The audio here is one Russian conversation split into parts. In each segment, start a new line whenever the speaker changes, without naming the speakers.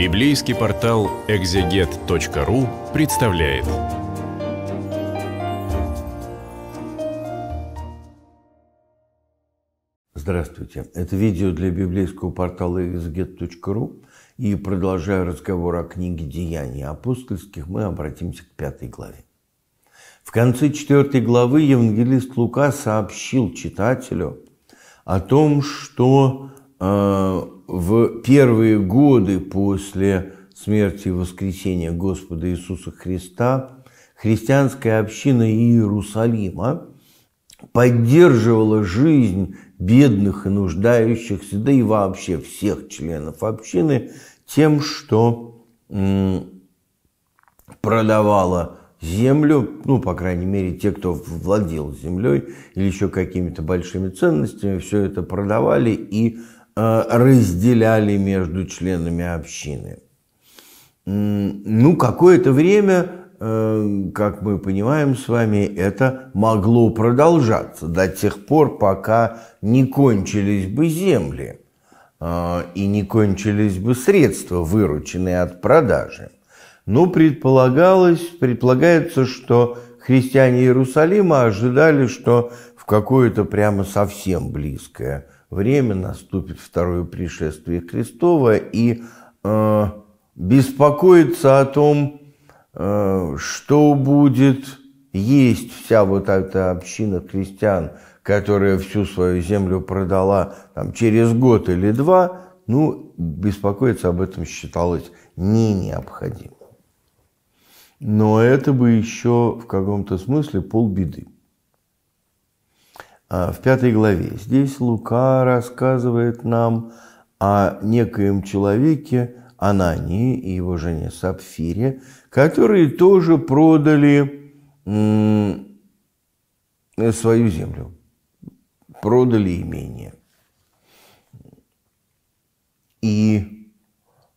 Библейский портал экзегет.ру представляет. Здравствуйте. Это видео для библейского портала экзегет.ру. И продолжая разговор о книге «Деяний апостольских», мы обратимся к пятой главе. В конце четвертой главы евангелист Лука сообщил читателю о том, что Э, в первые годы после смерти и воскресения Господа Иисуса Христа христианская община Иерусалима поддерживала жизнь бедных и нуждающихся, да и вообще всех членов общины, тем, что продавала землю, ну, по крайней мере, те, кто владел землей или еще какими-то большими ценностями, все это продавали и Э, разделяли между членами общины. Ну, какое-то время э, как мы понимаем с вами, это могло продолжаться до тех пор, пока не кончились бы земли э, и не кончились бы средства, вырученные от продажи. Но предполагалось, предполагается, что христиане Иерусалима ожидали, что в какое-то прямо совсем близкое время наступит второе пришествие Христова, и э, беспокоиться о том, э, что будет есть вся вот эта община крестьян, которая всю свою землю продала там, через год или два, ну, беспокоиться об этом считалось не необходимо. Но это бы еще в каком-то смысле полбеды. А, в пятой главе. Здесь Лука рассказывает нам о некоем человеке, Анании и его жене Сапфире, которые тоже продали свою землю, продали имение. И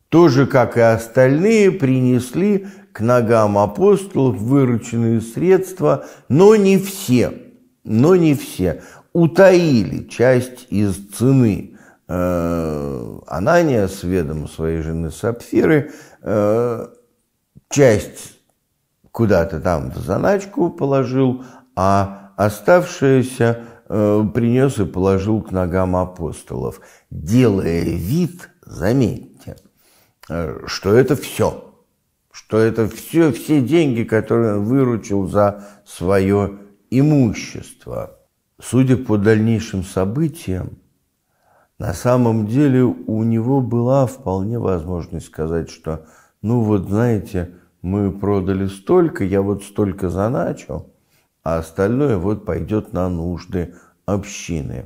тоже, как и остальные, принесли к ногам апостолов вырученные средства, но не все – но не все, утаили часть из цены. Э, Анания с ведома своей жены Сапфиры э, часть куда-то там в заначку положил, а оставшееся э, принес и положил к ногам апостолов, делая вид, заметьте, что это все, что это все, все деньги, которые он выручил за свое имущества. Судя по дальнейшим событиям, на самом деле у него была вполне возможность сказать, что ну вот знаете, мы продали столько, я вот столько заначу, а остальное вот пойдет на нужды общины.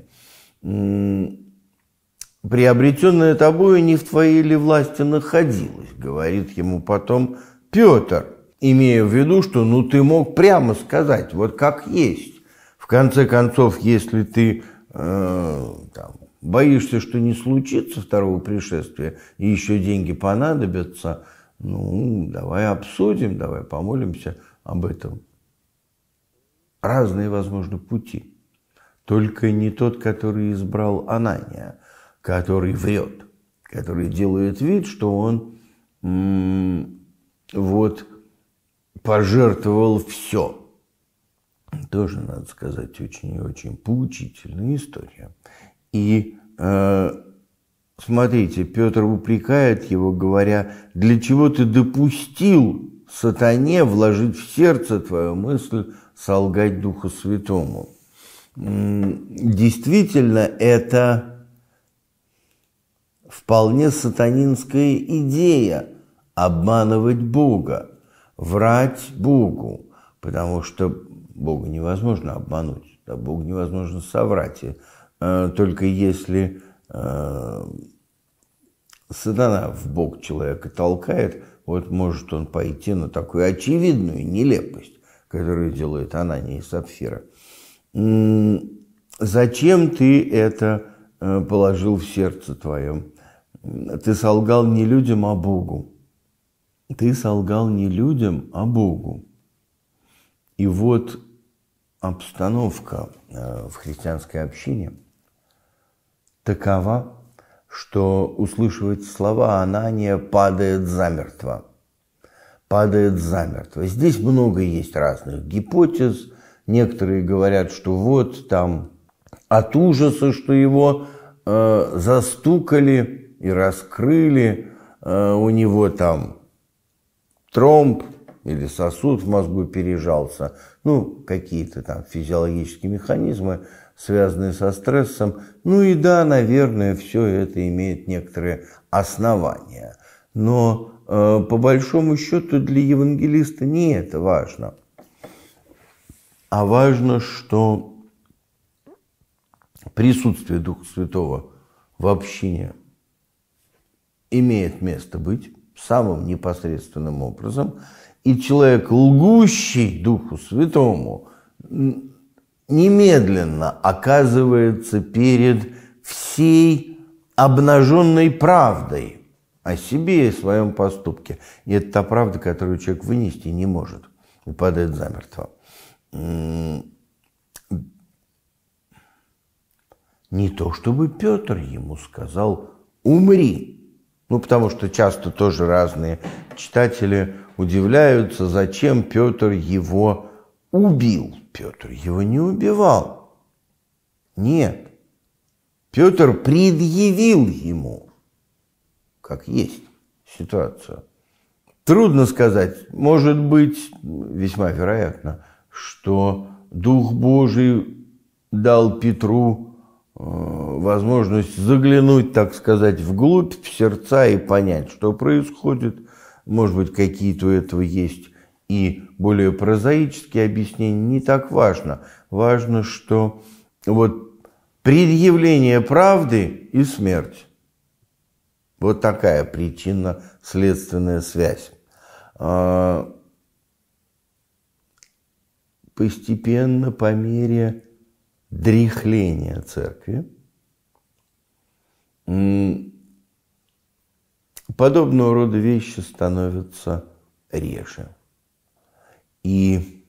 «Приобретенное тобою не в твоей ли власти находилось», — говорит ему потом Петр имея в виду, что ну ты мог прямо сказать, вот как есть. В конце концов, если ты э, там, боишься, что не случится второго пришествия и еще деньги понадобятся, ну давай обсудим, давай помолимся об этом. Разные возможно, пути. Только не тот, который избрал Анания, который врет, который делает вид, что он вот пожертвовал все. Тоже, надо сказать, очень и очень поучительная история. И э, смотрите, Петр упрекает его, говоря, для чего ты допустил сатане вложить в сердце твою мысль солгать Духу Святому. Действительно, это вполне сатанинская идея обманывать Бога врать Богу, потому что Бога невозможно обмануть, да, Бога невозможно соврать. И, э, только если э, сатана в Бог человека толкает, вот может он пойти на такую очевидную нелепость, которую делает Анания и Сапфира. «Зачем ты это э, положил в сердце твоем? Ты солгал не людям, а Богу» ты солгал не людям, а Богу. И вот обстановка э, в христианской общине такова, что, услышав слова, Анания падает замертво. Падает замертво. Здесь много есть разных гипотез. Некоторые говорят, что вот там от ужаса, что его э, застукали и раскрыли, э, у него там тромб или сосуд в мозгу пережался. Ну, какие-то там физиологические механизмы, связанные со стрессом. Ну и да, наверное, все это имеет некоторые основания. Но э, по большому счету для евангелиста не это важно. А важно, что присутствие Духа Святого в общине имеет место быть, самым непосредственным образом, и человек, лгущий Духу Святому, немедленно оказывается перед всей обнаженной правдой о себе и своем поступке. И это та правда, которую человек вынести не может и падает замертво. Не то чтобы Петр ему сказал «умри», ну, потому что часто тоже разные читатели удивляются, зачем Петр его убил. Петр его не убивал. Нет. Петр предъявил ему, как есть, ситуация. Трудно сказать, может быть, весьма вероятно, что Дух Божий дал Петру Э, возможность заглянуть, так сказать, вглубь, в сердца и понять, что происходит. Может быть, какие-то у этого есть и более прозаические объяснения. Не так важно. Важно, что вот предъявление правды и смерть. Вот такая причинно-следственная связь. А, постепенно, по мере дряхление церкви. Подобного рода вещи становятся реже. И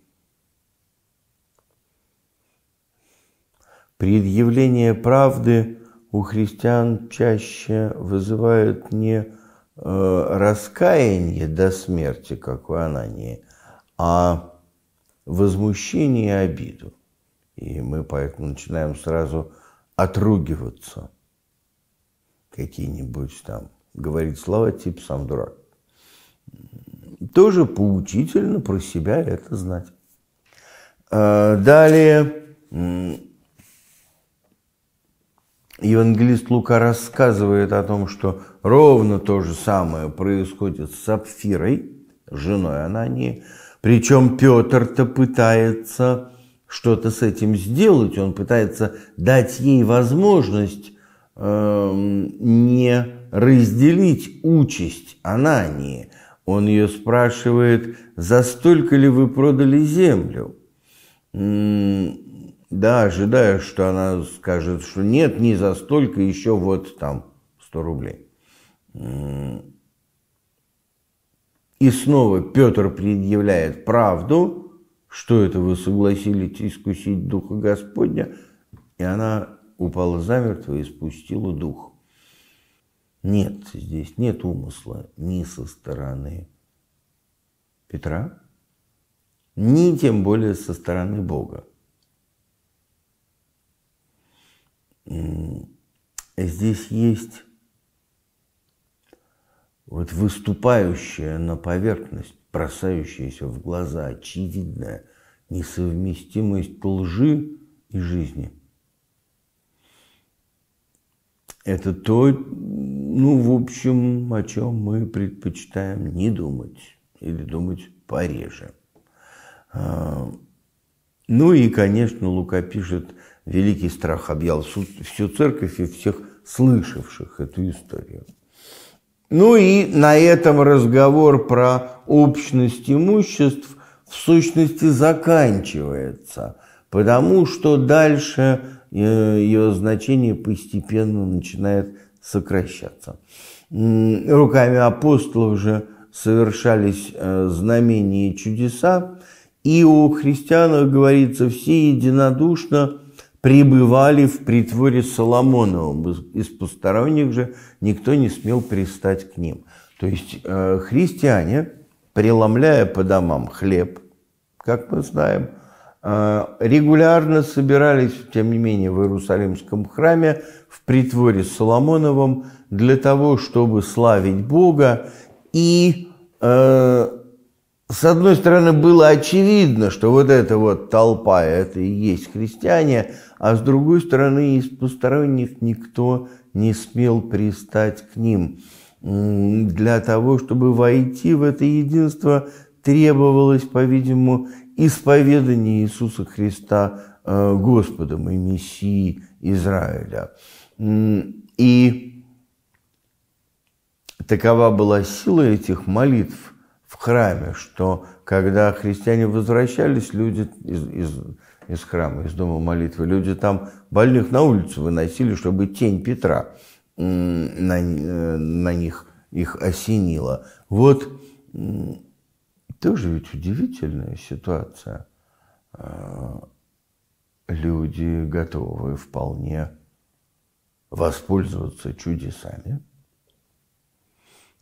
предъявление правды у христиан чаще вызывает не э, раскаяние до смерти, как у Анании, а возмущение и обиду. И мы поэтому начинаем сразу отругиваться. Какие-нибудь там говорить слова типа «сам дурак». Тоже поучительно про себя это знать. А, далее Евангелист Лука рассказывает о том, что ровно то же самое происходит с Сапфирой, женой Анании. Причем Петр-то пытается что-то с этим сделать, он пытается дать ей возможность э, не разделить участь Анании. Он ее спрашивает, за столько ли вы продали землю? Да, ожидая, что она скажет, что нет, не за столько, еще вот там 100 рублей. И снова Петр предъявляет правду – что это вы согласились искусить Духа Господня? И она упала замертво и спустила Дух. Нет, здесь нет умысла ни со стороны Петра, ни тем более со стороны Бога. Здесь есть вот выступающая на поверхность, бросающаяся в глаза очевидная несовместимость лжи и жизни. Это то, ну, в общем, о чем мы предпочитаем не думать или думать пореже. А, ну и, конечно, Лука пишет, великий страх объял всю церковь и всех слышавших эту историю. Ну и на этом разговор про общность имуществ в сущности заканчивается, потому что дальше э, ее значение постепенно начинает сокращаться. Руками апостолов же совершались э, знамения и чудеса, и у христиан, говорится, все единодушно – пребывали в притворе Соломоновом. Из посторонних же никто не смел пристать к ним. То есть э, христиане, преломляя по домам хлеб, как мы знаем, э, регулярно собирались, тем не менее, в Иерусалимском храме в притворе Соломоновом для того, чтобы славить Бога и э, с одной стороны, было очевидно, что вот эта вот толпа – это и есть христиане, а с другой стороны, из посторонних никто не смел пристать к ним. Для того, чтобы войти в это единство, требовалось, по-видимому, исповедание Иисуса Христа э, Господом и Мессией Израиля. И такова была сила этих молитв – в храме, что когда христиане возвращались, люди из, из, из храма, из дома молитвы, люди там больных на улицу выносили, чтобы тень Петра на, э, на них их осенила. Вот тоже ведь удивительная ситуация. А, люди готовы вполне воспользоваться чудесами –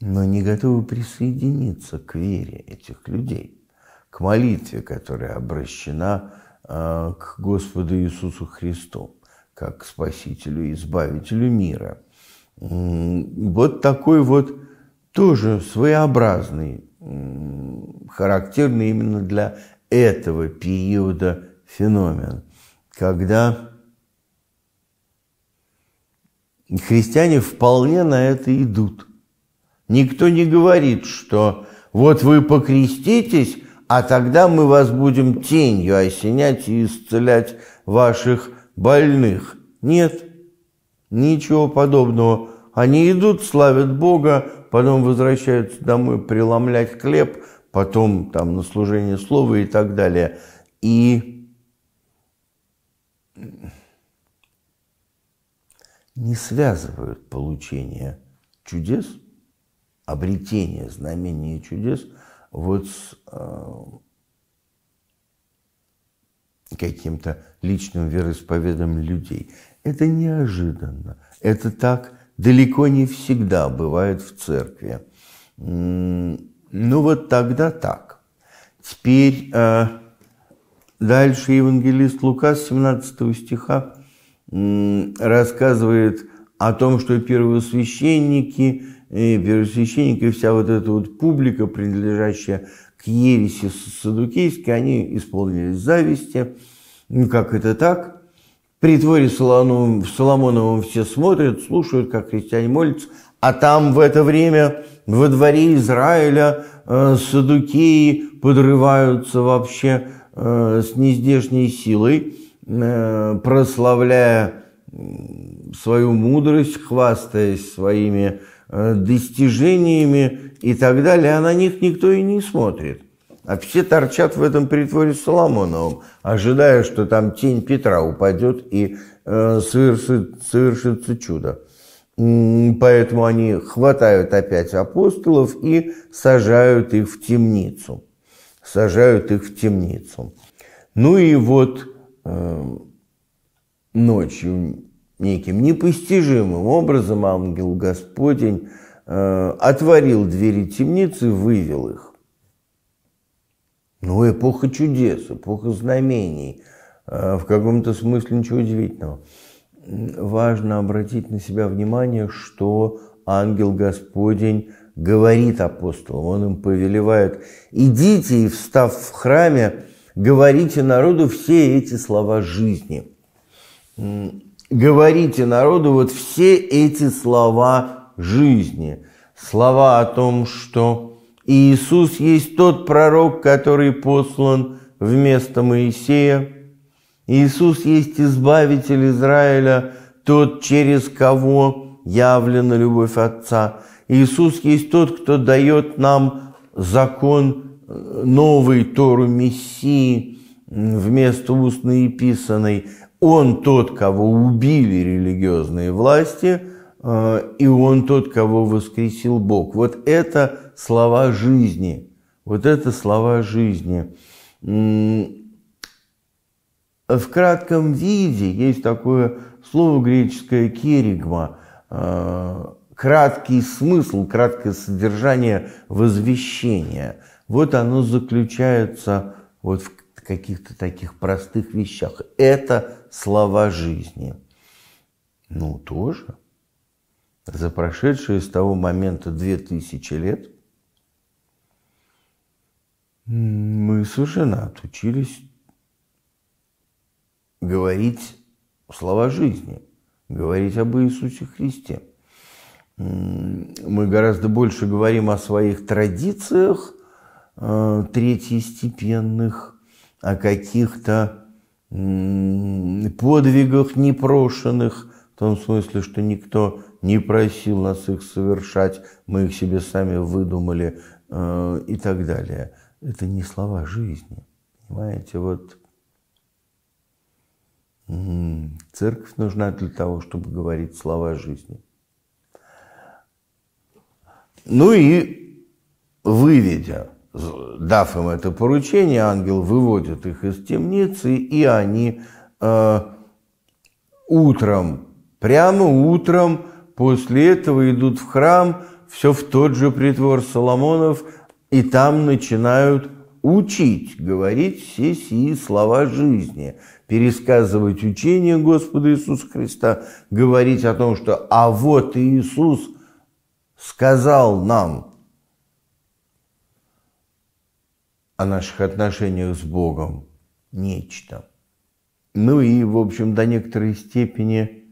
но не готовы присоединиться к вере этих людей, к молитве, которая обращена а, к Господу Иисусу Христу, как к Спасителю и Избавителю мира. Вот такой вот тоже своеобразный, характерный именно для этого периода феномен, когда христиане вполне на это идут – Никто не говорит, что вот вы покреститесь, а тогда мы вас будем тенью осенять и исцелять ваших больных. Нет, ничего подобного. Они идут, славят Бога, потом возвращаются домой преломлять хлеб, потом там на служение слова и так далее. И не связывают получение чудес – обретение знамений и чудес вот с э, каким-то личным вероисповедом людей. Это неожиданно. Это так далеко не всегда бывает в церкви. Ну вот тогда так. Теперь э, дальше евангелист Лука 17 стиха э, рассказывает о том, что первосвященники и первосвященник, и вся вот эта вот публика, принадлежащая к ереси садукейской, они исполнились зависти. Ну, как это так? При творе Соломоновым, Соломоновым все смотрят, слушают, как христиане молятся, а там в это время во дворе Израиля э, садукеи подрываются вообще э, с нездешней силой, э, прославляя свою мудрость, хвастаясь своими э, Э, достижениями и так далее, а на них никто и не смотрит. А все торчат в этом притворе с Соломоновым, ожидая, что там тень Петра упадет и э, совершится чудо. Поэтому они хватают опять апостолов и сажают их в темницу. Сажают их в темницу. Ну и вот э, ночью неким непостижимым образом ангел Господень э, отворил двери темницы и вывел их. Ну, эпоха чудес, эпоха знамений, э, в каком-то смысле ничего удивительного. Важно обратить на себя внимание, что ангел Господень говорит апостолам, он им повелевает, идите и, встав в храме, говорите народу все эти слова жизни говорите народу вот все эти слова жизни. Слова о том, что Иисус есть тот пророк, который послан вместо Моисея. Иисус есть избавитель Израиля, тот, через кого явлена любовь Отца. Иисус есть тот, кто дает нам закон э, новый Тору Мессии вместо устной и писанной. Он тот, кого убили религиозные власти, э, и он тот, кого воскресил Бог. Вот это слова жизни. Вот это слова жизни. В кратком виде есть такое слово греческое «керигма», э, краткий смысл, краткое содержание возвещения. Вот оно заключается вот в каких-то таких простых вещах. Это слова жизни. Ну, тоже. За прошедшие с того момента две тысячи лет мы совершенно отучились говорить слова жизни, говорить об Иисусе Христе. Мы гораздо больше говорим о своих традициях э, третьестепенных, о каких-то подвигах непрошенных, в том смысле, что никто не просил нас их совершать, мы их себе сами выдумали э, и так далее. Это не слова жизни. Понимаете, вот церковь нужна для того, чтобы говорить слова жизни. Ну и выведя дав им это поручение, ангел выводит их из темницы, и они э, утром, прямо утром после этого идут в храм, все в тот же притвор Соломонов, и там начинают учить, говорить все сии слова жизни, пересказывать учение Господа Иисуса Христа, говорить о том, что «а вот Иисус сказал нам», о наших отношениях с Богом нечто. Ну и, в общем, до некоторой степени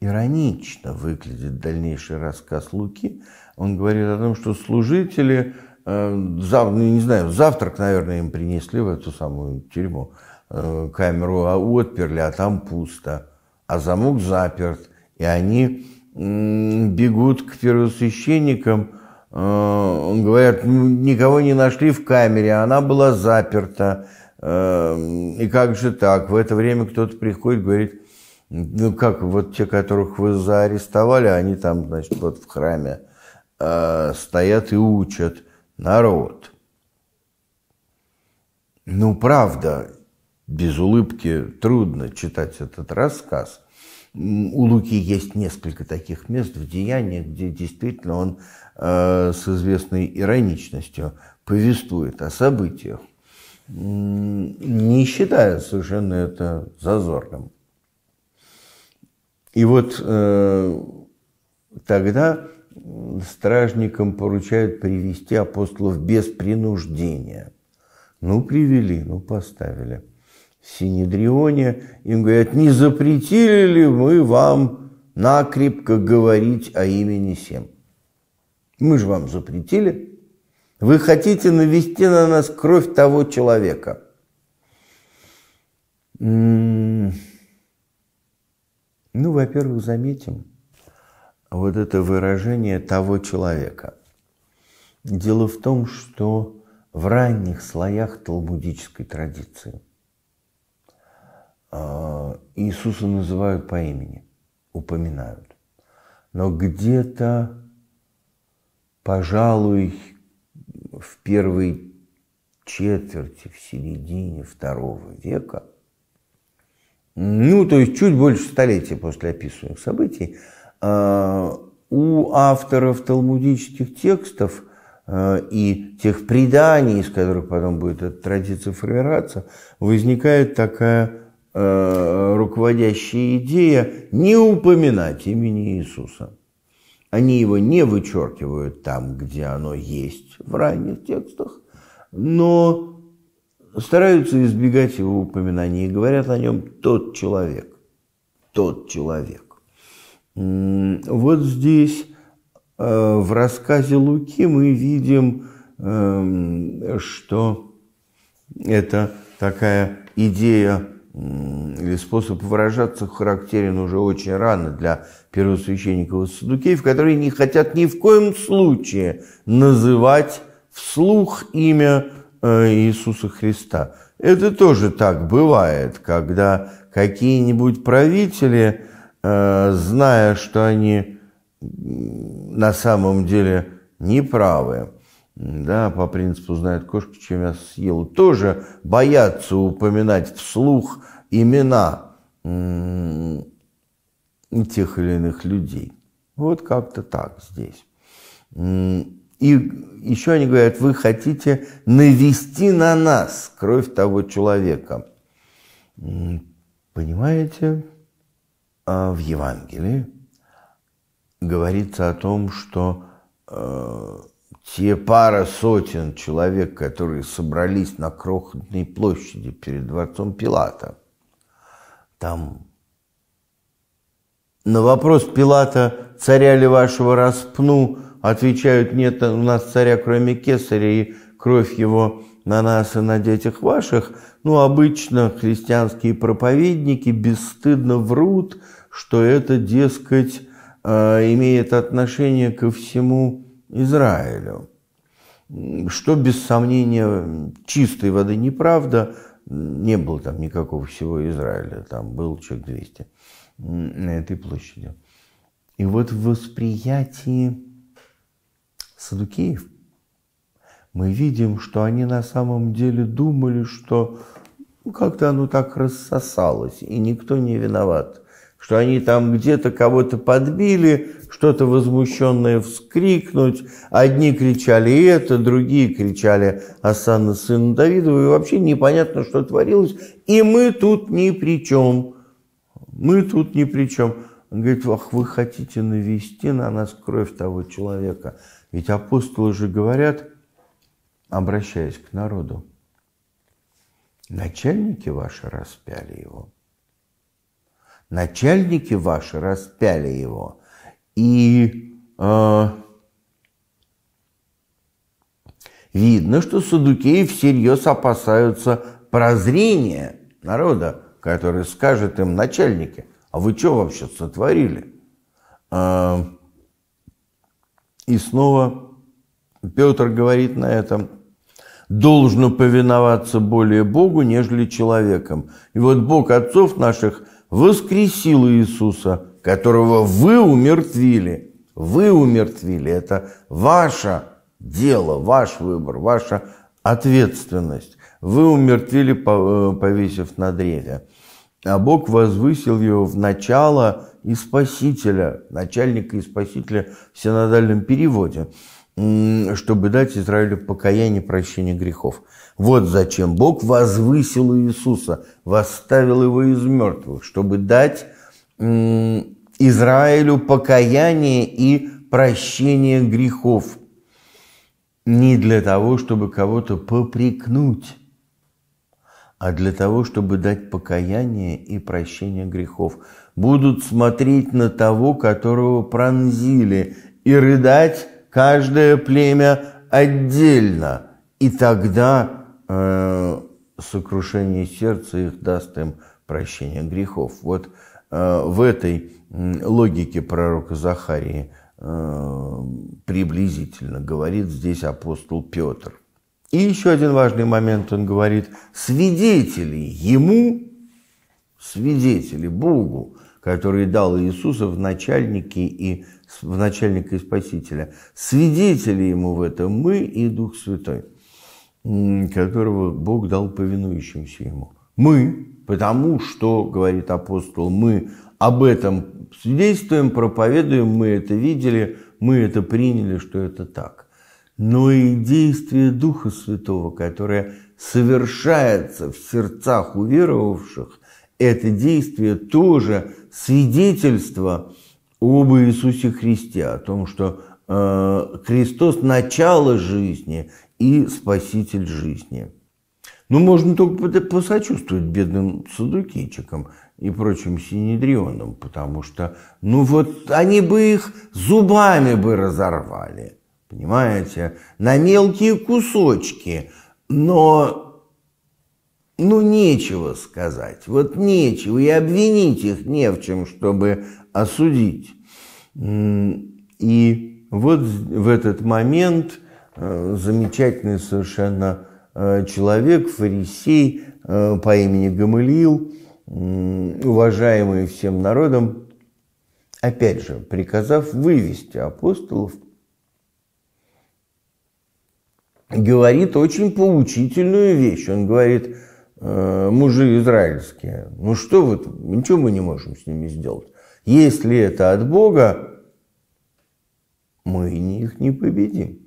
иронично выглядит дальнейший рассказ Луки. Он говорит о том, что служители, э, ну, не знаю, завтрак, наверное, им принесли в эту самую тюрьму, э, камеру а отперли, а там пусто, а замок заперт, и они э, бегут к первосвященникам, Э, он говорит, никого не нашли в камере, она была заперта. Э, и как же так? В это время кто-то приходит, говорит, ну как, вот те, которых вы заарестовали, они там, значит, вот в храме э, стоят и учат народ. Ну, правда, без улыбки трудно читать этот рассказ. У Луки есть несколько таких мест в Деяниях, где действительно он Э, с известной ироничностью повествует о событиях, не считая совершенно это зазорным. И вот э, тогда стражникам поручают привести апостолов без принуждения. Ну, привели, ну, поставили. В Синедрионе им говорят, не запретили ли мы вам накрепко говорить о имени Сем? Мы же вам запретили. Вы хотите навести на нас кровь того человека. Ну, во-первых, заметим вот это выражение того человека. Дело в том, что в ранних слоях талмудической традиции а, Иисуса называют по имени, упоминают. Но где-то пожалуй, в первой четверти, в середине второго века, ну, то есть чуть больше столетия после описанных событий, а, у авторов талмудических текстов а, и тех преданий, из которых потом будет эта традиция формироваться, возникает такая а, руководящая идея не упоминать имени Иисуса. Они его не вычеркивают там, где оно есть в ранних текстах, но стараются избегать его упоминания и говорят о нем «тот человек», «тот человек». Вот здесь э, в рассказе Луки мы видим, эм, что это такая идея или способ выражаться характерен уже очень рано для первосвященников Садукеев, которые не хотят ни в коем случае называть вслух имя э, Иисуса Христа. Это тоже так бывает, когда какие-нибудь правители, э, зная, что они на самом деле неправы, да, по принципу знает кошка, чем я съел, тоже боятся упоминать вслух имена тех или иных людей. Вот как-то так здесь. И еще они говорят, вы хотите навести на нас кровь того человека. Понимаете, а в Евангелии говорится о том, что э, те пара сотен человек, которые собрались на крохотной площади перед дворцом Пилата, там на вопрос Пилата «Царя ли вашего распну?» отвечают «Нет у нас царя, кроме кесаря, и кровь его на нас и на детях ваших». Ну, обычно христианские проповедники бесстыдно врут, что это, дескать, э, имеет отношение ко всему Израилю. Что, без сомнения, чистой воды неправда. Не было там никакого всего Израиля, там был человек 200 на этой площади. И вот в восприятии Садукеев мы видим, что они на самом деле думали, что ну, как-то оно так рассосалось, и никто не виноват, что они там где-то кого-то подбили, что-то возмущенное вскрикнуть, одни кричали это, другие кричали «Асана, сына Давидова», и вообще непонятно, что творилось, и мы тут ни при чем – мы тут ни при чем. Он говорит, ах, вы хотите навести на нас кровь того человека. Ведь апостолы же говорят, обращаясь к народу, начальники ваши распяли его. Начальники ваши распяли его. И э, видно, что садукеи всерьез опасаются прозрения народа который скажет им, начальники, а вы что вообще сотворили? А, и снова Петр говорит на этом, должно повиноваться более Богу, нежели человеком. И вот Бог отцов наших воскресил Иисуса, которого вы умертвили. Вы умертвили. Это ваше дело, ваш выбор, ваша ответственность. Вы умертвили, э, повесив на древе а Бог возвысил его в начало и спасителя, начальника и спасителя в синодальном переводе, чтобы дать Израилю покаяние, прощение грехов. Вот зачем Бог возвысил Иисуса, восставил его из мертвых, чтобы дать Израилю покаяние и прощение грехов. Не для того, чтобы кого-то попрекнуть, а для того, чтобы дать покаяние и прощение грехов. Будут смотреть на того, которого пронзили, и рыдать каждое племя отдельно. И тогда э, сокрушение сердца их даст им прощение грехов. Вот э, в этой логике пророка Захарии э, приблизительно говорит здесь апостол Петр – и еще один важный момент, он говорит, свидетели ему, свидетели Богу, который дал Иисуса в начальники и в начальника и спасителя. Свидетели ему в этом мы и Дух Святой, которого Бог дал повинующимся ему. Мы, потому что, говорит апостол, мы об этом свидетельствуем, проповедуем, мы это видели, мы это приняли, что это так но и действие Духа Святого, которое совершается в сердцах уверовавших, это действие тоже свидетельство об Иисусе Христе, о том, что э, Христос – начало жизни и спаситель жизни. Ну, можно только посочувствовать бедным садукийчикам и прочим синедрионам, потому что, ну вот, они бы их зубами бы разорвали – понимаете, на мелкие кусочки, но, ну, нечего сказать, вот нечего, и обвинить их не в чем, чтобы осудить. И вот в этот момент э, замечательный совершенно э, человек, фарисей э, по имени Гамалиил, уважаемый всем народом, опять же, приказав вывести апостолов, говорит очень поучительную вещь. Он говорит, «Э, мужи израильские, ну что вы, ничего мы не можем с ними сделать. Если это от Бога, мы их не победим.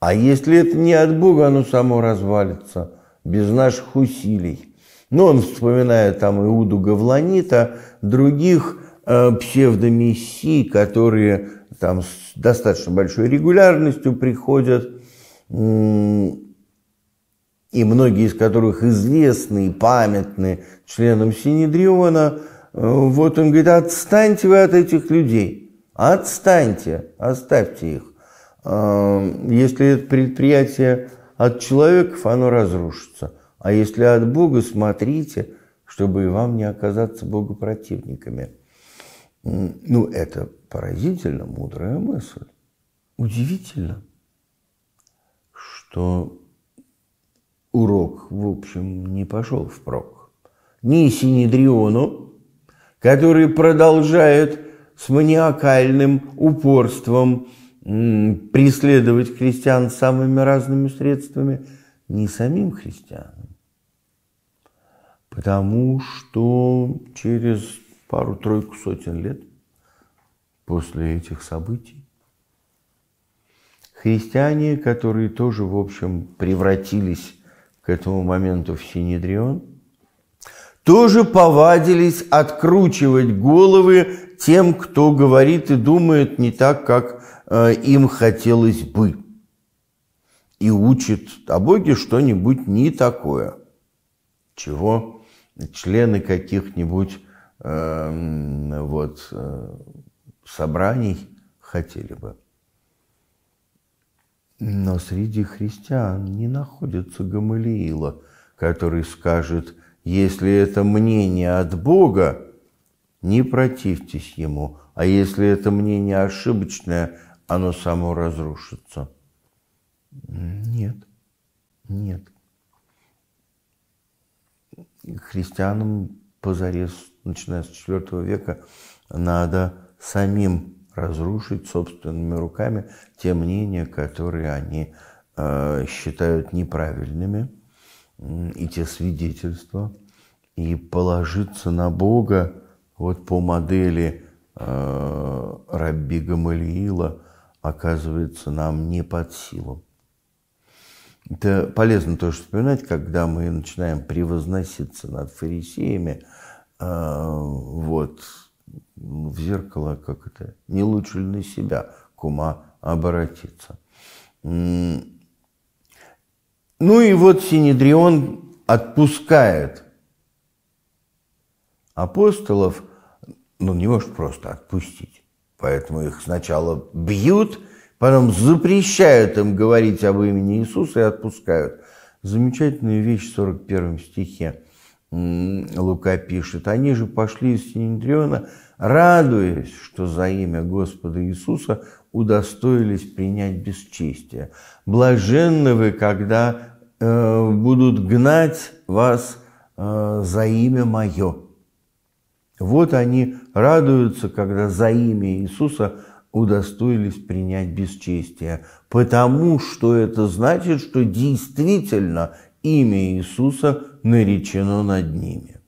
А если это не от Бога, оно само развалится без наших усилий. Но он вспоминает там Иуду Гавланита, других э, псевдомессий, которые там с достаточно большой регулярностью приходят – и многие из которых известны и памятны членам Синедриона, э, вот он говорит, отстаньте вы от этих людей, отстаньте, оставьте их. А, если это предприятие от человеков, оно разрушится. А если от Бога, смотрите, чтобы и вам не оказаться богопротивниками. Ну, это поразительно мудрая мысль. Удивительно что урок, в общем, не пошел впрок. Ни Синедриону, который продолжает с маниакальным упорством преследовать христиан самыми разными средствами, не самим христианам. Потому что через пару-тройку сотен лет после этих событий Христиане, которые тоже, в общем, превратились к этому моменту в Синедрион, тоже повадились откручивать головы тем, кто говорит и думает не так, как э, им хотелось бы, и учит о Боге что-нибудь не такое, чего члены каких-нибудь э, вот, э, собраний хотели бы. Но среди христиан не находится Гамалиила, который скажет, если это мнение от Бога, не противьтесь ему, а если это мнение ошибочное, оно само разрушится. Нет, нет. Христианам позарез, начиная с IV века, надо самим разрушить собственными руками те мнения, которые они э, считают неправильными, и те свидетельства, и положиться на Бога вот по модели э, Рабби Гамалиила оказывается нам не под силу. Это полезно тоже вспоминать, когда мы начинаем превозноситься над фарисеями, э, вот, в зеркало, как это, не лучше ли на себя кума обратиться. Ну и вот Синедрион отпускает апостолов, ну не может просто отпустить, поэтому их сначала бьют, потом запрещают им говорить об имени Иисуса и отпускают. Замечательная вещь в 41 стихе. Лука пишет, они же пошли из Синедриона, радуясь, что за имя Господа Иисуса удостоились принять бесчестие. Блаженны вы, когда э, будут гнать вас э, за имя Мое. Вот они радуются, когда за имя Иисуса удостоились принять бесчестие, потому что это значит, что действительно имя Иисуса – наречено над ними.